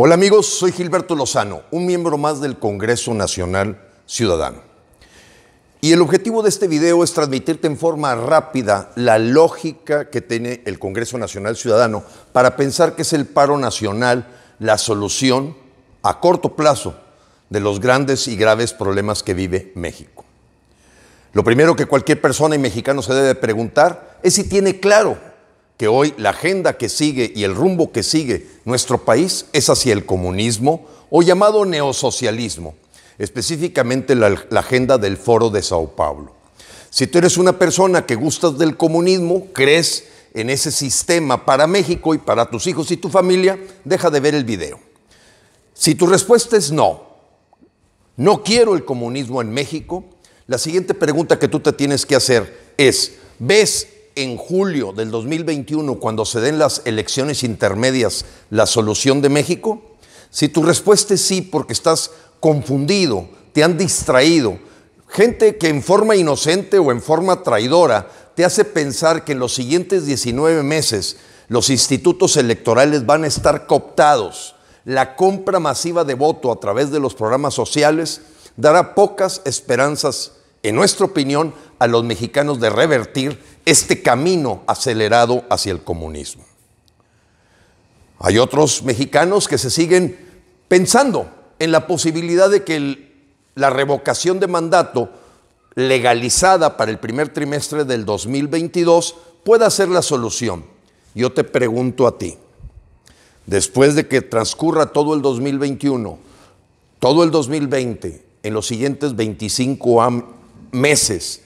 Hola amigos, soy Gilberto Lozano, un miembro más del Congreso Nacional Ciudadano. Y el objetivo de este video es transmitirte en forma rápida la lógica que tiene el Congreso Nacional Ciudadano para pensar que es el paro nacional la solución a corto plazo de los grandes y graves problemas que vive México. Lo primero que cualquier persona y mexicano se debe preguntar es si tiene claro que hoy la agenda que sigue y el rumbo que sigue nuestro país es hacia el comunismo o llamado neosocialismo, específicamente la, agenda del Foro de Sao Paulo. Si tú eres una persona que gustas del comunismo, crees en ese sistema para México y para tus hijos y tu familia, deja de ver el video. Si tu respuesta es no, no quiero el comunismo en México, la siguiente pregunta que tú te tienes que hacer es, ¿ves en julio del 2021, cuando se den las elecciones intermedias, la solución de México? Si tu respuesta es sí, porque estás confundido, te han distraído, gente que en forma inocente o en forma traidora te hace pensar que en los siguientes 19 meses los institutos electorales van a estar cooptados. La compra masiva de voto a través de los programas sociales dará pocas esperanzas, en nuestra opinión, a los mexicanos de revertir este camino acelerado hacia el comunismo. Hay otros mexicanos que se siguen pensando en la posibilidad de que la revocación de mandato legalizada para el primer trimestre del 2022 pueda ser la solución. Yo te pregunto a ti, después de que transcurra todo el 2021, todo el 2020, en los siguientes 25 meses,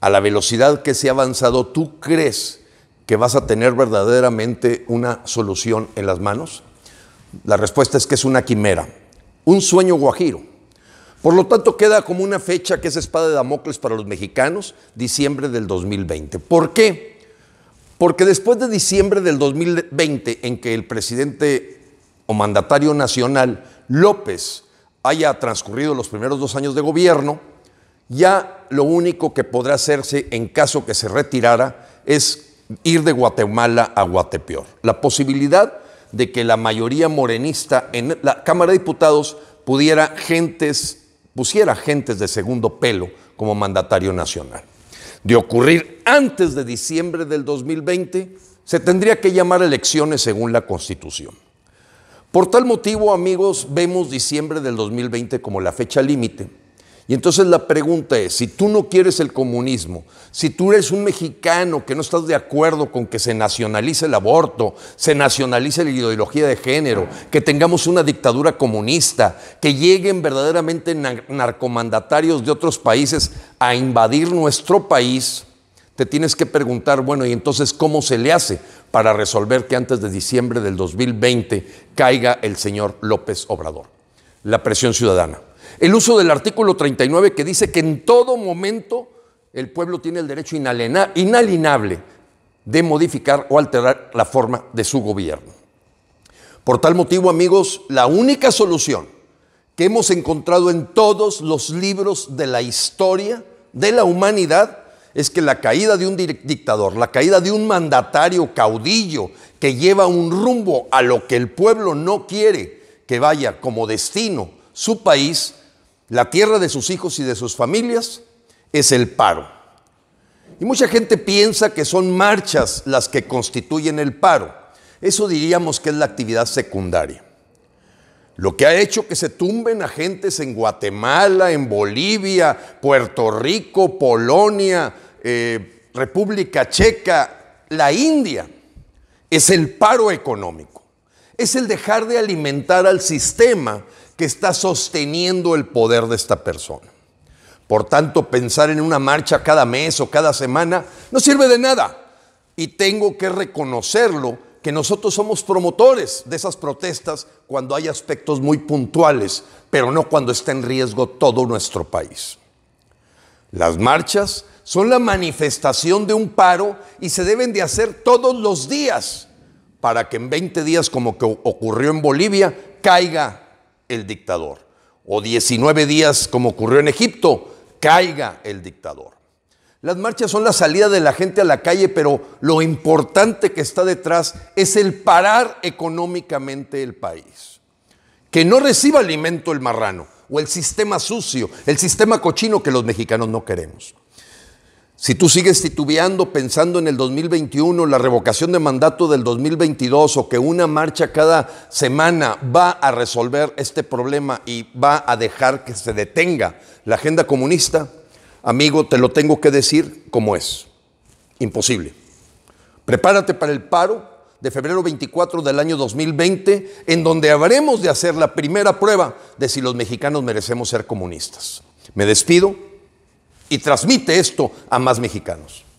a la velocidad que se ha avanzado, ¿tú crees que vas a tener verdaderamente una solución en las manos? La respuesta es que es una quimera, un sueño guajiro. Por lo tanto, queda como una fecha que es espada de Damocles para los mexicanos, diciembre del 2020. ¿Por qué? Porque después de diciembre del 2020, en que el presidente o mandatario nacional López haya transcurrido los primeros dos años de gobierno, ya lo único que podrá hacerse en caso que se retirara es ir de Guatemala a Guatepeor. La posibilidad de que la mayoría morenista en la Cámara de Diputados pudiera gentes, pusiera gentes de segundo pelo como mandatario nacional. De ocurrir antes de diciembre del 2020, se tendría que llamar elecciones según la Constitución. Por tal motivo, amigos, vemos diciembre del 2020 como la fecha límite y entonces la pregunta es, si tú no quieres el comunismo, si tú eres un mexicano que no estás de acuerdo con que se nacionalice el aborto, se nacionalice la ideología de género, que tengamos una dictadura comunista, que lleguen verdaderamente narcomandatarios de otros países a invadir nuestro país, te tienes que preguntar, bueno, y entonces cómo se le hace para resolver que antes de diciembre del 2020 caiga el señor López Obrador. La presión ciudadana. El uso del artículo 39 que dice que en todo momento el pueblo tiene el derecho inalienable de modificar o alterar la forma de su gobierno. Por tal motivo, amigos, la única solución que hemos encontrado en todos los libros de la historia de la humanidad es que la caída de un dictador, la caída de un mandatario caudillo que lleva un rumbo a lo que el pueblo no quiere que vaya como destino su país, la tierra de sus hijos y de sus familias es el paro. Y mucha gente piensa que son marchas las que constituyen el paro. Eso diríamos que es la actividad secundaria. Lo que ha hecho que se tumben agentes en Guatemala, en Bolivia, Puerto Rico, Polonia, eh, República Checa, la India, es el paro económico es el dejar de alimentar al sistema que está sosteniendo el poder de esta persona. Por tanto, pensar en una marcha cada mes o cada semana no sirve de nada. Y tengo que reconocerlo que nosotros somos promotores de esas protestas cuando hay aspectos muy puntuales, pero no cuando está en riesgo todo nuestro país. Las marchas son la manifestación de un paro y se deben de hacer todos los días para que en 20 días, como que ocurrió en Bolivia, caiga el dictador. O 19 días, como ocurrió en Egipto, caiga el dictador. Las marchas son la salida de la gente a la calle, pero lo importante que está detrás es el parar económicamente el país. Que no reciba alimento el marrano o el sistema sucio, el sistema cochino que los mexicanos no queremos. Si tú sigues titubeando pensando en el 2021, la revocación de mandato del 2022 o que una marcha cada semana va a resolver este problema y va a dejar que se detenga la agenda comunista, amigo, te lo tengo que decir como es. Imposible. Prepárate para el paro de febrero 24 del año 2020, en donde habremos de hacer la primera prueba de si los mexicanos merecemos ser comunistas. Me despido y transmite esto a más mexicanos.